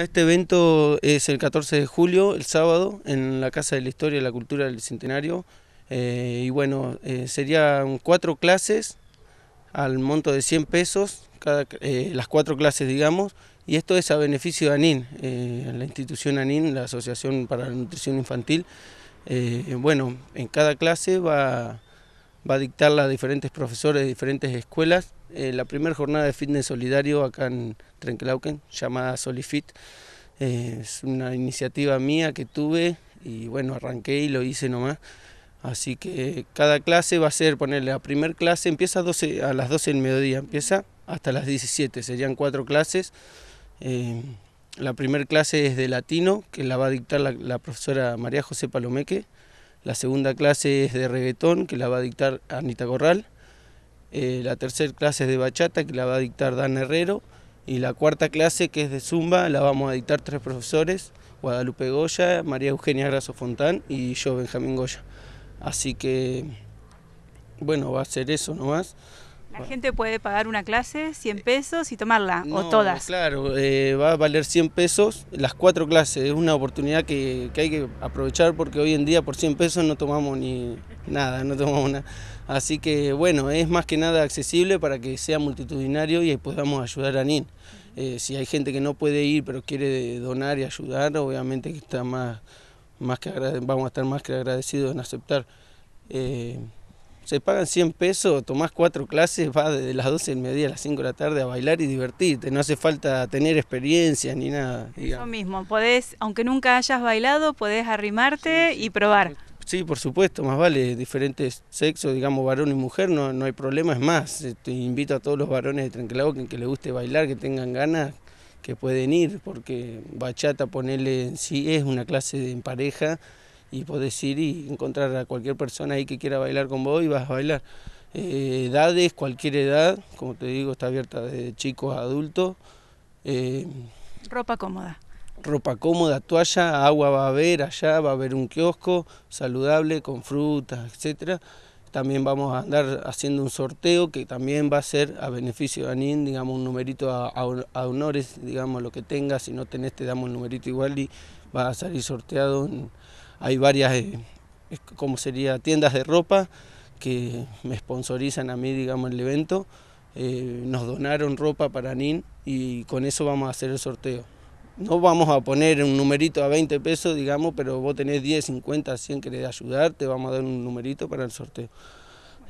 Este evento es el 14 de julio, el sábado, en la Casa de la Historia y la Cultura del Centenario. Eh, y bueno, eh, serían cuatro clases al monto de 100 pesos, cada, eh, las cuatro clases digamos, y esto es a beneficio de ANIN, la institución ANIN, la Asociación para la Nutrición Infantil. bueno, en cada clase va, va a dictar a diferentes profesores de diferentes escuelas eh, la primera jornada de fitness solidario acá en Trenklauken, llamada Solifit. Eh, es una iniciativa mía que tuve y bueno, arranqué y lo hice nomás. Así que cada clase va a ser, ponerle, la primera clase empieza a, las 12 del mediodía, empieza hasta las 17, serían cuatro clases. Eh, la primera clase es de latino, que la va a dictar la, la, profesora María José Palomeque. La segunda clase es de reggaetón, que la va a dictar Anita Corral. Eh, la tercera clase es de bachata que la va a dictar Dan Herrero y la cuarta clase que es de zumba la vamos a dictar tres profesores, Guadalupe Goya, María Eugenia Graso Fontán y yo Benjamín Goya. Así que bueno, va a ser eso nomás. La gente puede pagar una clase, 100 eh, pesos y tomarla, o todas. Claro, eh, va a valer 100 pesos las cuatro clases. Es una oportunidad que, hay que aprovechar porque hoy en día por 100 pesos no tomamos ni nada, no tomamos nada. Así que bueno, es más que nada accesible para que sea multitudinario y podamos ayudar a NIN. Eh, si hay gente que no puede ir pero quiere donar y ayudar, obviamente está más, más que vamos a estar más que agradecidos en aceptar se pagan 100 pesos, tomás cuatro clases, vas desde las 12 en media a las 5 de la tarde a bailar y divertirte, no hace falta tener experiencia ni nada. Eso mismo, podés, aunque nunca hayas bailado, podés arrimarte y probar. Sí, por supuesto, más vale, diferentes sexos, digamos varón y mujer, no, no hay problema, es más, eh, te invito a todos los varones de Trenquelauquen que les guste bailar, que tengan ganas, que pueden ir, porque bachata, ponerle en sí es una clase de, en pareja, y podés ir y encontrar a cualquier persona ahí que quiera bailar con vos y vas a bailar. Eh, edades, cualquier edad, como te digo, está abierta de chicos a adultos. Eh, ropa cómoda. Ropa cómoda, toalla, agua va a haber allá, va a haber un kiosco saludable con frutas, etcétera. También vamos a andar haciendo un sorteo que también va a ser a beneficio de ANIN, digamos, un numerito a, honores, digamos, lo que tengas. Si no tenés, te damos el numerito igual y va a salir sorteado. hay varias, eh, como sería, tiendas de ropa que me sponsorizan a mí, digamos, el evento. Eh, nos donaron ropa para ANIN y con eso vamos a hacer el sorteo no vamos a poner un numerito a 20 pesos, digamos, pero vos tenés 10, 50, 100 que le ayudar, te vamos a dar un numerito para el sorteo.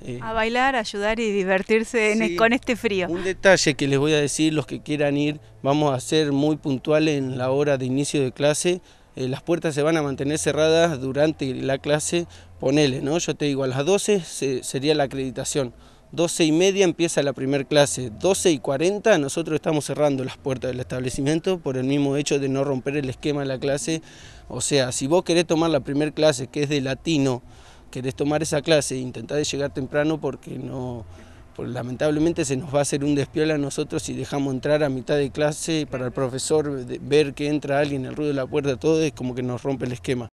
Eh, a bailar, ayudar y divertirse con este frío. Un detalle que les voy a decir, los que quieran ir, vamos a ser muy puntuales en la hora de inicio de clase. Eh, las puertas se van a mantener cerradas durante la clase, ponele, ¿no? Yo te digo, a las 12 sería la acreditación. 12 y media empieza la primera clase, 12 y 40 nosotros estamos cerrando las puertas del establecimiento por el mismo hecho de no romper el esquema de la clase. O sea, si vos querés tomar la primera clase, que es de latino, querés tomar esa clase, intentad llegar temprano porque no... lamentablemente se nos va a hacer un despiola a nosotros si dejamos entrar a mitad de clase para el profesor ver que entra alguien, el ruido de la puerta, todo es como que nos rompe el esquema.